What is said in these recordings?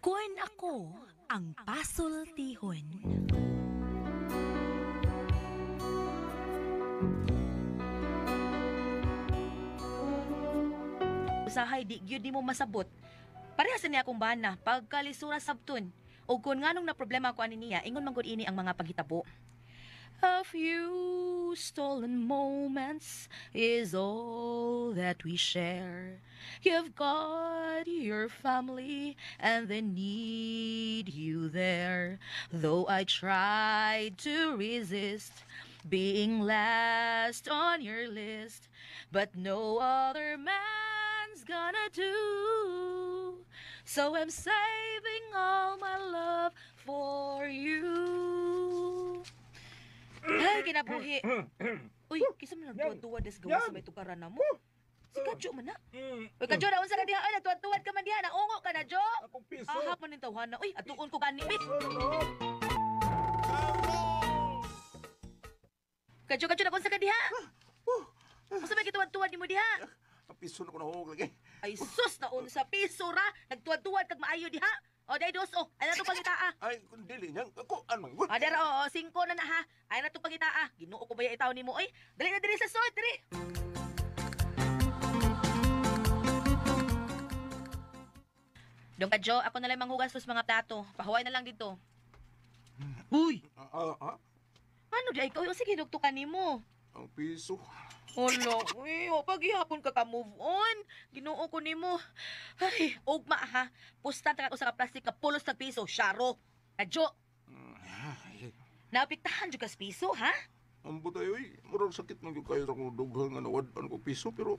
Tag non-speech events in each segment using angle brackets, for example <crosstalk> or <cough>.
Kun ako ang pasultihon. Usahay di gyud nimo masabot. Parehas niya akong bana pagkalisura sabton. O kun nganong na problema ko ani niya, ingon man ini ang mga paghitabo. A few stolen moments is all that we share. You've got your family and they need you there. Though I tried to resist being last on your list, but no other man's gonna do. So I'm saving all my love for you. Ay, kinabuhi. Uy, kisa man nagtuwa-tuwa des gawa sa may tukaran na mo. Si Kadyo man na. Hmm. Uy, Kadyo, naon sa ka diha. Ay, nagtuwa-tuwad ka man diha. Naungo ka na, Jo. Akong piso. Ah, man yung tawhan na. Uy, atuon ko kani. Piso, ano no? Kadyo, Kadyo, naon ka diha. Masa may kituwad-tuwad ni mo diha? Ang piso na ko nahulog lagi. Ay, sus, naon sa piso ra. Nagtuwad-tuwad kag maayo diha. O, oh, day dos, o. Oh, ay na itong pagitaa. Ah. Ay, kung dili niyan, ako, anong good. Ah, o, oh, o, o, singko na na, ha. Ay na itong pagitaa. Ah. Ginoo ko ba yung itaw ni mo, oy. Dali na diri sa soy, diri. Dong Kadyo, ako na lang manghugas sa mga plato. Pahuway na lang dito. Hmm. Uy! Ano, di ay, ikaw yung sige, dugtukan ni mo ang piso. Hala, uy, eh, oh, pag ihapon ka ka-move on. Ginoo ko ni mo. Ay, ugma ha. Pustan ka ko sa ka-plastic ka pulos na piso, Sharo. Adyo. Ah, ay. dyan ka sa piso, ha? Ambo tayo, uy. Murang sakit man yung kayo sa kong dughal nga nawadpan ko piso, pero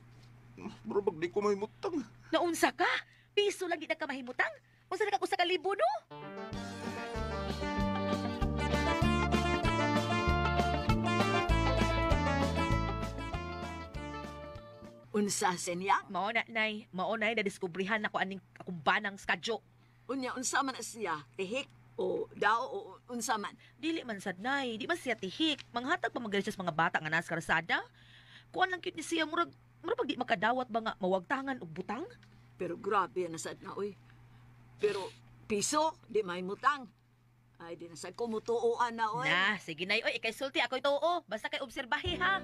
ah, murang di ko mahimutang. Naunsa ka? Piso lang di na ka mahimutang? Unsa na ka kung sa kalibo, no? Unsa sa niya? Mao na nay, mao nay na diskubrehan nako aning akong banang skadyo. Unya unsa man siya? Tihik o dao o unsa man? Dili man sad nay, di ba siya tihik. Manghatag pa magalis mga bata nga nas karsada. Kuan lang cute ni siya murag murag pag di makadawat ba nga mawagtangan og butang? Pero grabe na sad na oy. Pero piso di may mutang. Ay, di na sad ko mutuoan na oy. Na, sige na oy, ikay sulti ako tuo. Basta kay obserbahi, ha.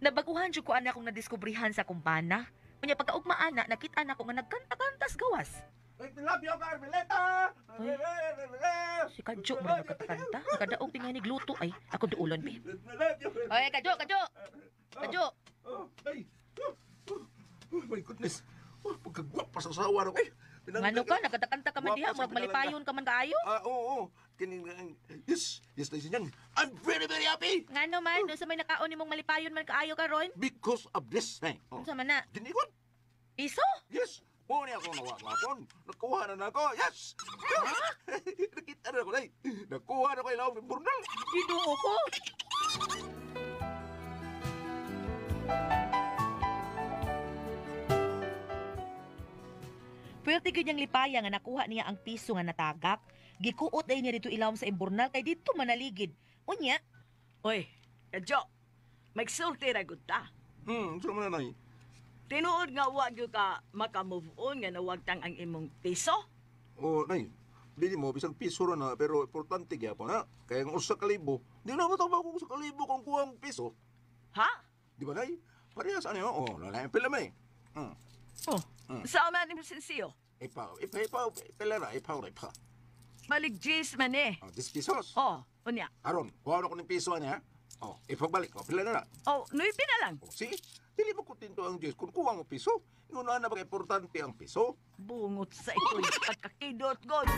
Nabaguhan jud ko ana kong nadiskubrihan sa kumpana. Unya pagkaugma ana nakita na ko nga nagkanta-kantas gawas. I Love you, Carmelita! Ay, si Kadyo mo na nagkatakanta. Kadaog oh, tinganig Gluto, ay. Ako duulon, babe. Ay, Kadyo, Kadyo! Kadyo! Ay! Oh, my goodness! Oh, pagkagwap pa sa asawa na ko eh! Ano ka? Nagkatakanta ka man diha. Murag malipayon ka man kaayo? Ah, oo, oo. Kining yes, yes na sinyang. I'm very very happy. Ngano man, hmm. no, sa may nakaon nimong malipayon man kaayo karon? Because of this thing. Oh. Unsa man na? Dinigon. Piso? Yes. Oh, niya ako nawa ngapon. Nakuha na na nako. Yes. Ano? <laughs> Nakita na ko lay. Nakuha na ko ilaw ng burnal. Giduo ko. Pwerte gyud lipaya nga nakuha niya ang piso nga natagak Gikuot ay niya dito ilawom sa imbornal kay dito manaligid. Unya. Oy, Kadyo, may ra gud ta. Hmm, sa man nay. Tinuod nga wa gyud ka maka on nga nawagtang ang imong piso. Oh, nai, Dili mo bisag piso ra na pero importante gyapon na. Kaya ang usa ka libo, na mo tawo ko sa kalibo kung kuwang piso. Ha? Di ba nay? Parehas ano yun? Oh, lalay ang pila may. Hmm. Oh, mm. saan man yung sinsiyo? Ipaw, ipaw, ipaw, ipaw, ipaw, ipaw, ipaw. Maligjis man eh. Oh, 10 pesos. Oh, unya. Aron, kuha ko ng piso niya. Oh, ipagbalik ko. Oh, pila na na. Oh, nuipi na lang. Oh, see? Dili mo ko ang Diyos kung kuha mo piso. Inuna na ba importante ang piso? Bungot sa ito'y <laughs> pagkakidot, God.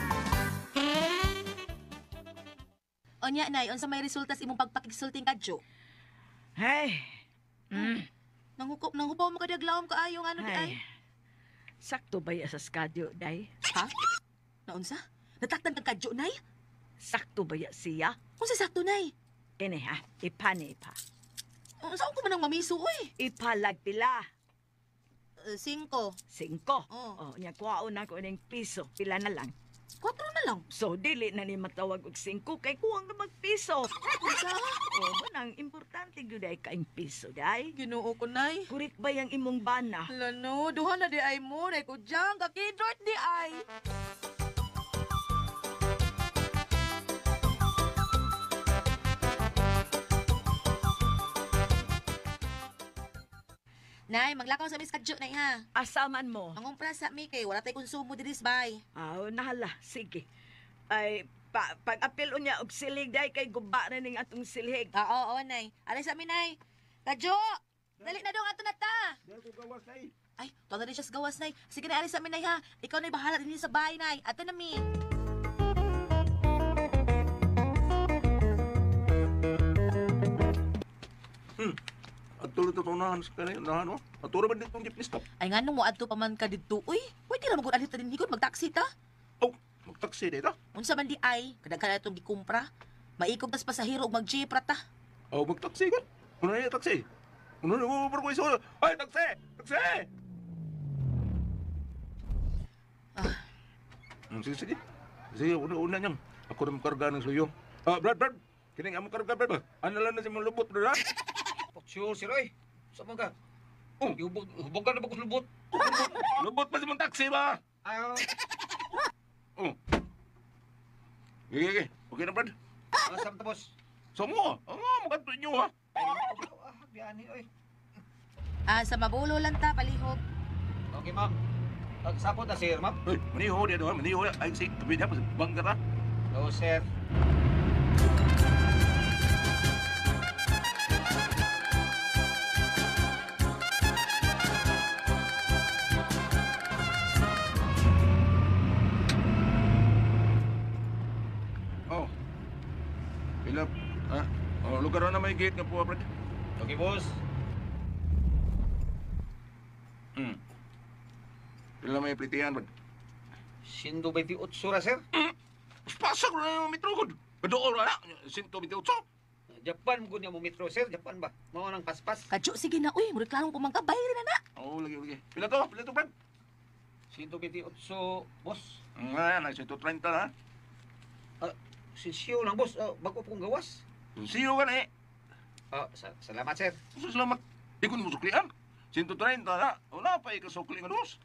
Onya, nay, unsa may resulta sa imong pagpakigsulting kadyo? Hey. Hmm. Mm. Nangukop, nangupaw mo kadaglawom ka ayong ano di ay. Sakto ba ya sa skadyo, day? Ha? Naunsa? Nataktan ka, Junay? Sakto ba ya siya? Kung sa sakto, nay. Kini ha, ipani pa. Uh, saan ko man ang mamiso, oy? Ipalag pila. Uh, eh, cinco. Cinco? Oo. Oh. niya kuwaon ako ng piso. Pila na lang. Kwatro na lang. So, dili na ni matawag og cinco kay kuwang na magpiso. Isa? Oo, oh, nang importante gyud ay kaing piso, day. Ginoo ko, nay. Kurik ba yang imong bana? Lano, duha na di ay mo. Nay ko dyan, kakidort di ay. Nay, maglakaw sa mis kadyo na iha. Asaman mo. Mangumpra sa mi wala tay konsumo diris bay. Ah, oh, nahala. Sige. Ay, pa, pag-apil unya og silig day kay guba na ning atong silig. Ah, oo, oo, nay. Alay sa mi Kadyo! Dali na dong ato na ta. Dali gawas nay. Ay, tuwa na rin siya sa gawas nay. Sige na alay sa mi ha. Ikaw na bahala din sa bahay nay. Ato na mi. Adto lang tataw na sa kanay na ano. Atura ba dito ang jeepney stop? Ay nga nung mo adto pa man ka dito. Uy, pwede ra magud alita ta din higod magtaksi ta. Oh, magtaksi dito? Ah. Unsa man di ay, kadaghan atong gikumpra. Maikog tas pasahero og mag-jeep ta. Oh, magtaksi gud. Kuno na taksi. Kuno na mo ko iso. Ay, taksi! Taksi! Ah. Sige, sige. Sige, una-una niyang. Ako rin makarga ng suyo. Ah, Brad, Brad! Kining amo karga, Brad ba? Ano lang na si mga lubot, Brad? Ah. Paksyo si Roy. Sa mga. Oh, hubog, hubog ka na ba lubot? lubot pa si mong taxi ba? Ayaw. Oh. Okay, okay. Okay na, Brad? Ah, sam tapos. Samo? Oo, ah. oh, magkanto inyo, ha? Ah, biyani, oy. Ah, sa mabulo lang ta, palihog. Okay, ma'am. Pagsapot na, sir, ma'am. Uy, maniho, diyan, ha? Maniho, ay, si, tabi niya, bangga na. No, sir. may gate nga po, Brad. Okay, boss. Hmm. Pila may plitihan, Brad? Sindo ba ti sir? Hmm. Pasag na yung metro ko. Kadool na, 128. Japan ko niya mo metro, sir. Japan ba? Mao nang paspas. Kadyo, sige na, uy. Reklamo ko man ka. Bayari na Oo, oh, lagi, lagi. Pila to, pila to, Brad? 128, biti otso, boss. Nga, nagsinto 30, ha? Ah, sisiyo lang, boss. Uh, po pong gawas. Sisiyo ka na, eh. Oh, sa salamat, sir. Usa salamat. Di ko mo 130 na. Wala pa ikasukli eh, nga dos.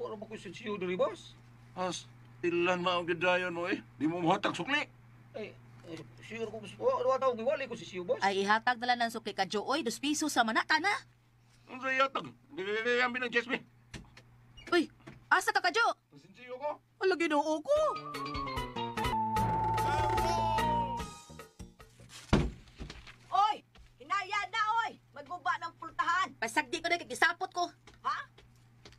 Wala ba ko sinsiyo e diri, eh, boss? As, ilan na ang gadayan mo eh. Di mo mahatag sukli. Ay, eh, ay ko gusto. Oh, wala tawag wala ko sisiyo, e boss. Ay, ihatag na lang ng sukli ka, Joy. Dos piso sa manata na. Ano sa ihatag? Bibigyan binang Jasmine. Uy, asa ka ka, Jo? Sinsiyo e ko. Ala, ginoo ko. uba ng pultahan. Pasagdi ko na kagisapot ko. Ha?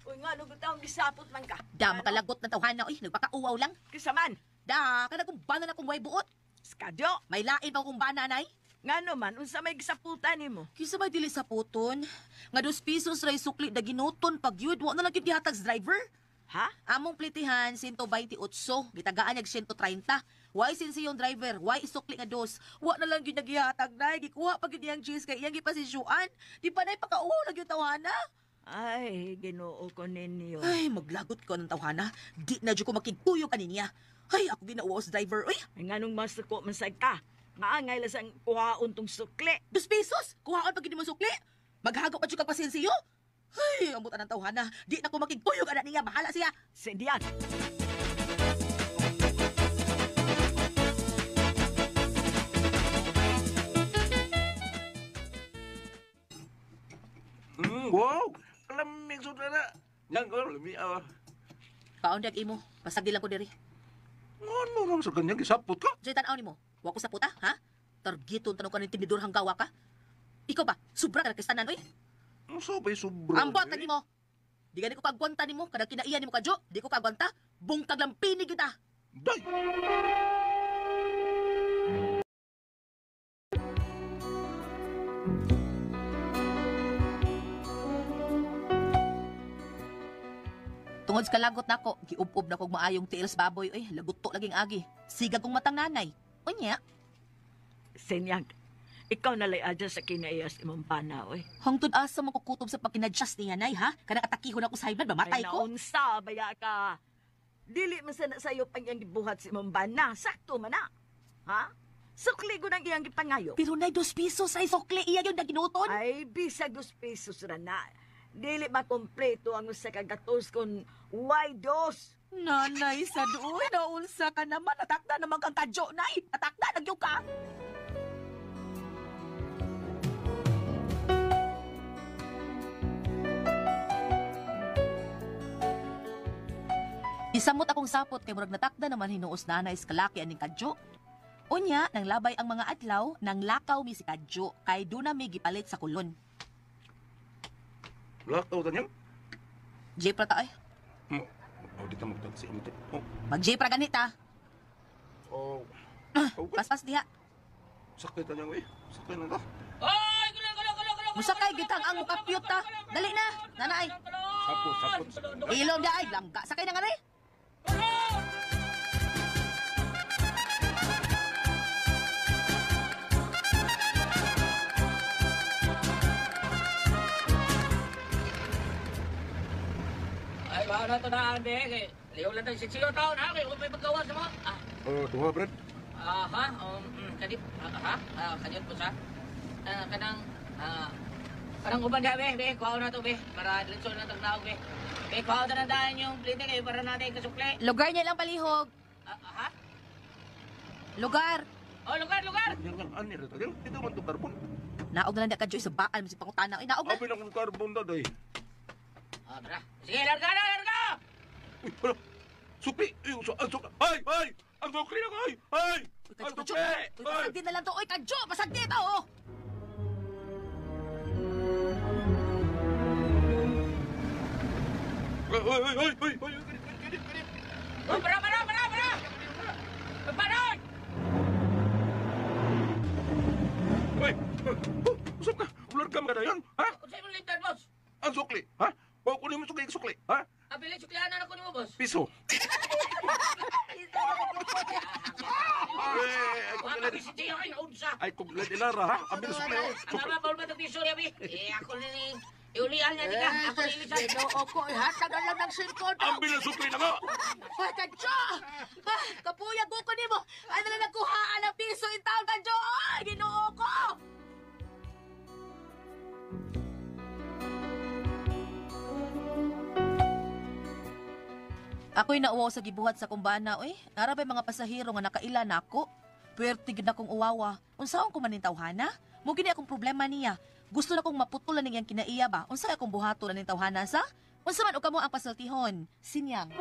Uy nga, nung taong gisapot man ka. Da, ano? makalagot na tawhan na. Uy, nagpakauaw lang. Kisaman. Da, ka na na kung way buot. Skadyo. May lain pa kung bana, nay. Nga naman, unsa may gisaputan nimo? Kisa may dili saputon? Nga dos pisos ray sukli da ginuton pag yud, wa na lang gyud driver. Ha? Among plitihan 128, gitagaan yag 130. Why sinsi yung driver? Why isukli nga dos? Wa na lang yun nagihatag na. Gikuha pag yun yung cheese kay iyang gipasisyuan. Di pa na ipakauho yung tawana. Ay, ginoo ko ninyo. Ay, maglagot ko ng tawana. Di na dyan ko makigtuyo kaninya. Ay, ako ginauos driver. Uy! Ay, nga nung master masag ka. Maangay lang sang kuhaon tong sukli. Dos pesos? Kuhaon pag hindi mo sukli? Maghagaw pa dyan pasensiyo? Ay, amutan ng tawana. Di na ko makigtuyo ka na niya. Bahala siya. Sindiyan! Sindiyan! Wow! Lamig sa na. Yan ko, lumiaw. Ah. Paundag imo. Pasag lang ko diri. Ano nang sa ganyan? Gisapot ka? Diyan tanaw ni mo. Wako ko saputa, ha? Targeto, tanong ka ng tinidor hanggawa ka? Ikaw ba? Sobra ka na kastanan, oy? Ang sabay sobra. Ang bot ni mo. Di gani ko kagwanta ni mo. Kada kinaiyan ni mo ka, kadyo, di ko kagwanta. Bungtag lang pinig yun ah. Day! Tungod sa kalagot nako, giub na kog maayong tiils baboy. Ay, lagot to laging agi. Siga kong matang nanay. Unya. Senyag, ikaw nalay adya sa kinaiyas imong bana, oy. Hangtod asa mo kukutob sa pagkinadjust ni yanay, ha? Kanang atakihon ako sa high mamatay ko. Ay, naunsa, baya ka. Dili man sa sayo pang iyang gibuhat si imong bana. Sakto man na. Ha? Sukli ko nang iyang gipangayo. Pero nay dos pesos ay sukli iya yung naginuton. Ay, bisag dos pesos, ra na dili ba kompleto ang usa ka gatos kon dos Nanay sa duoy, naulsa ka naman. Natakda naman kang kadyo, nay. Natakda, nagyo ka. Isamot akong sapot kay murag natakda naman hinuos na anay kalaki aning kadyo. Unya, nang labay ang mga adlaw, nang lakaw mi si kadyo, kay na may gipalit sa kulon. Blackout anyang? Jepra ta ay. Hmm. Oh, di ta magtag si imit. Oh. Mag Jepra gani ta. Ah. Oh. Okay. Ah, paspas diha. Sakay ta nyang eh. Sakay na ta. Oy, gulo gulo gulo gulo. Musakay gitang ang kapyot ta. Dali na. Nanaay. Sapot sapot. Ilom da ay langka. Sakay na nga to na ande kay liyo lang tayo sisiyo taon ha kay kung may pagkawas mo. Ah. Oh, duha bread. Aha. ha, um, mm, Aha. ha, ah, kadip po sa. Ah, kanang ah, Parang uban na be, be, kuhaw na to be. Para diretso na tag naog be. Be, kuhaw na daan yung plate kay para natin kasukle. Lugar niya lang palihog. Ah, aha. Lugar. Oh, lugar, lugar. Yung ang to. Dito man to carbon. Naog na lang ka joy sa baal mo si pangutana. Inaog na. Abi na kong carbon da day. Ah, tara. Sige, larga na, larga! Uy, para. Supi! Ay, so, ang sukli! Ay! Ay! Ang sukli na ko! Ay! Ay! Ang sukli! Ay! Basag din na lang to! Uy, kadyo! Basag dito, oh! Uy, uy, uy, uy, uy, uy, uy, uy, para, para, para, para! Panon! Uy! Uh, uh, usap ka! Ular ka mga na yan, ha? Usap mo lintan, boss! Ang sukli, ha? boss? Piso. Ay, kung lang ilara, ha? Ambil sa mayo. Alara, bawal ba ito piso, Rabi? Eh, ako liling. Iulian niya kita. Ako lilisan. Eh, ako, eh, ha? Tagal lang ng singko Ambil Ang binasukli na nga. Patan, ah, Jo! Kapuyag ko ko ni mo. Ano na nagkuhaan ng piso in town, Tanjo? Ginoo ko! Ako'y nauwaw sa gibuhat sa kumbana, oy. Nara mga pasahero nga nakaila na ako. Pwerte gid na kong uwawa. Unsaon ko manin tawhana? Mo gini akong problema niya. Gusto na kong maputulan ning yang kinaiya ba? Unsa akong buhaton ning tawhana sa? Unsa man o kamo ang pasultihon? Sinyang.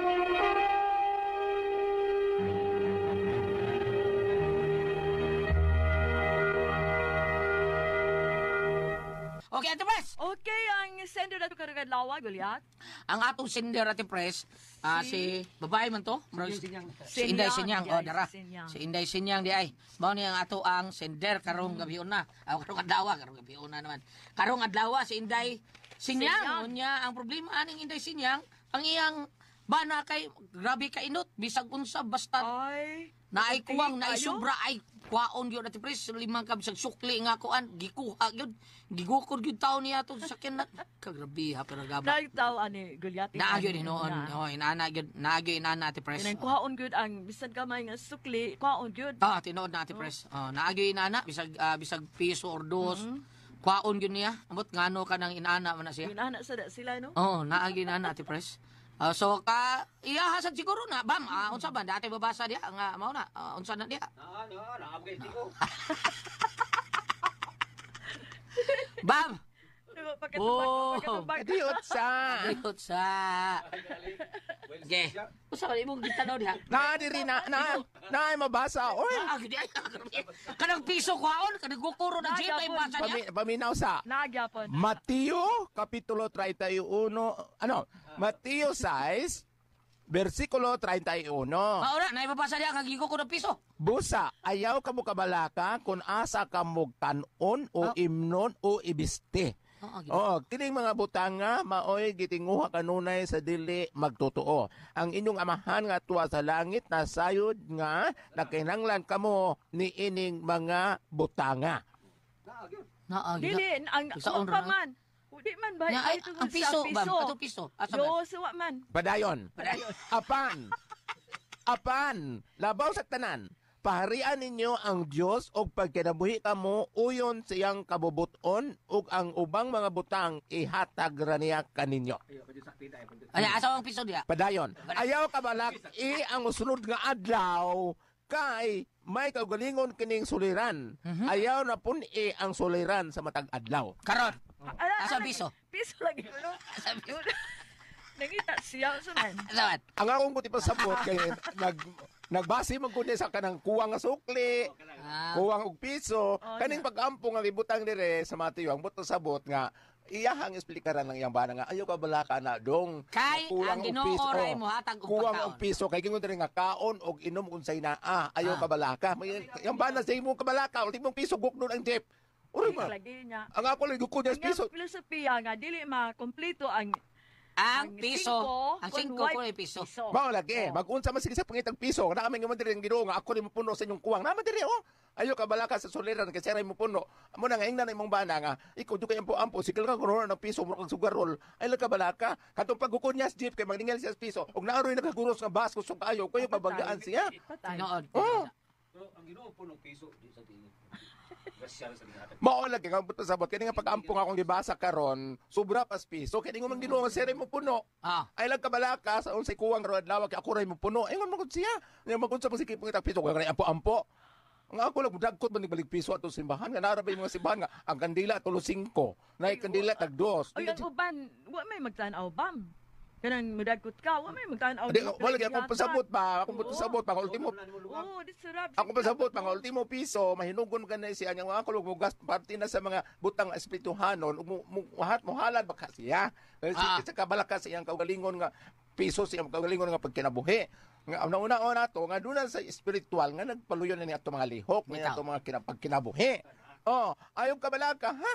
ito, pres. Okay, ang sender nato karugad lawa, Gulyat. Ang atong sender ati pres, ah, si... babae man to. Murag- Si Inday Sinyang. O, oh, dara. Sinyang. Si Inday Sinyang di ay. Mao ni ang ato ang sender karong gabi una. Ah, karong adlaw, karong gabi una naman. Karong adlaw si Inday Sinyang. Sinyang. Unya ang problema aning Inday Sinyang, ang iyang Bana kay, grabe ka inot, bisag unsa, basta Ay, naikuwang, naisubra, ay kwaon yun natin pres, limang bisag sukli nga kuan, gikuha yun, gigukod yun taon niya to sa akin na, <laughs> kagrabe ha, pero gaba. Nagtaw, ani, gulyati. na Naagyo ni noon, na. na yun, naagyo inana natin pres. Kinang kwaon yun ang, bisag gamay nga sukli, kwaon yun. Ah, tinood natin pres, oh, na naagyo inana, bisag, uh, bisag piso or dos, mm-hmm. kwaon yun niya, amot nga ngano ka nang inana man na siya. Inana sa sila, no? oh na naagyo inana natin pres. Uh, so ka iya iyahasad siguro na bam uh, unsa ba dati babasa dia nga mao na uh, unsa na dia. Ah, no, na upgrade ko. <laughs> bam. Oh, edi sa. Edi sa. Ge. Usa ba imong gitanaw dia. Na diri na na na mabasa oy. <laughs> Kanang piso ko aon kanang gukuro na jay kay basa niya. Paminaw sa. Na gyapon. Mateo kapitulo 31 ano Mateo 6, versikulo 31. Maura, naibabasa niya, kagigo ko ng piso. Busa, ayaw ka mo kabalaka kung asa ka mo kanon o Oh. imnon o ibiste. Oo, ah, ah, gid- Oh, kining mga butanga maoy gitinguha kanunay sa dili magtotoo. Ang inyong amahan nga tuwa sa langit na sayod nga nakinanglan kamo ni ining mga butanga. Naa, gid- Dili, ang Sa unra. Di man ba? ay, ito ang piso, piso. ma'am. Katong piso. Asa ah, ba? Yo, suwa man. Padayon. Padayon. <laughs> Apan. Apan. Labaw sa tanan. Paharian ninyo ang Dios og pagkinabuhi kamo uyon siyang kabubuton ug ang ubang mga butang ihatag ra niya kaninyo. Eh, ay, asa ang piso diya? Padayon. Ayaw ka balak, i ang usunod nga adlaw kay may kagalingon kining suliran. Mhm. Ayaw na pun i ang suliran sa matag adlaw. Karon. Oh. Ala, ah, ah, Asa biso? Ah, <laughs> piso lagi ko, no? Asa biso? <laughs> Nangita siya, sunan. Lahat. Ang akong buti pa sabot kay nag nagbasi man kunya sa kanang kuwang nga sukli, kuwang og piso, oh, kaning yeah. pagampo nga ributang dire sa Mateo ang buto sabot nga iyahang explikaran ng iyang bana nga ayo ka bala ka na dong kay ang ginooray oh, mo hatag og kuwang og piso kay kingon nga kaon og inom unsay naa ayo ah. ka bala ka iyang bana sa imong kabalaka ultimong piso gugnon ang jeep Uri ba? Ang ako lang ko niya piso. Ang filosofiya nga dili ma kompleto ang ang piso. Ang 5 ko ay piso. Mao lagi. Oh. Mag-unsa man sige sa pangitang piso. Na kami man diri ang Ginoo nga ako ni mo sa inyong kuwang. Naman diri oh. Ayo ka balaka sa soliran kay siray mo puno. Amo na nga na imong bana nga ikaw dukay ampo ampo sikil ka kuno ng piso mo sugar roll. Ay lang ka balaka. Katong pagukon niya sa jeep kay magningil siya sa piso. Og naaroy nagaguros nga bas kusog kayo kayo pabagaan siya. Nood. Oh. Pero ang Ginoo puno piso di sa tingin. Maulag ka nga, buto sabot. Kaya nga pag-ampong akong gibasa karon, sobra pas piso. Kaya nga mang ginawa, sir, mo puno. Ah. Ay lang kabalaka, sa unsay kuwang road lawak, ako rin mo puno. Ay nga magod siya. Nga magod sa pasikip ng piso, kaya nga ampo-ampo. Nga ako lang, dagkot ba nagbalik piso at simbahan? Nga narabay mga simbahan nga, ang kandila, tulo singko. Na kandila, tag dos. Ay, ang uban, wa may magtanaw, bam kanang mudagkot ka wa may magtanaw Di, wala gyud ako pasabot pa ako Oo. pasabot pa Ang ultimo. oh this rap Ako pasabot pa ang ultimo piso mahinugon ka na siya nya ako mo gas parte na sa mga butang espirituhanon ug mo- mo- muhat mo halad baka siya. Kasi eh, Ah. sa iyang kaugalingon nga piso siya ang kaugalingon nga pagkinabuhi. Nga ang una una to nga dunay sa espiritual nga nagpaluyo na ni ato mga lihok ni Bitaw. ato mga kinapagkinabuhi. Oh, ayong kabalaka ha.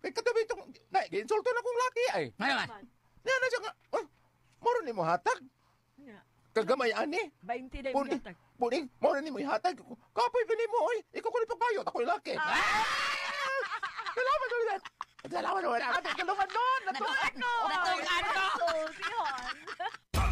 Kay eh, katabi itong na insulto na kong laki ay. Ngayon man. Ah. Nga na siya oh, Moro ni mo hatag. Yeah. Kagamay ani. 20 na yung Puning, hatag. puning, moro ni mo hatag. Kapoy gani mo oy. Ikaw ko ni pagbayot, ako laki. Salamat ulit. Salamat ulit. Natulungan nun. Natulungan nun. Natulungan nun. Natulungan nun. <laughs>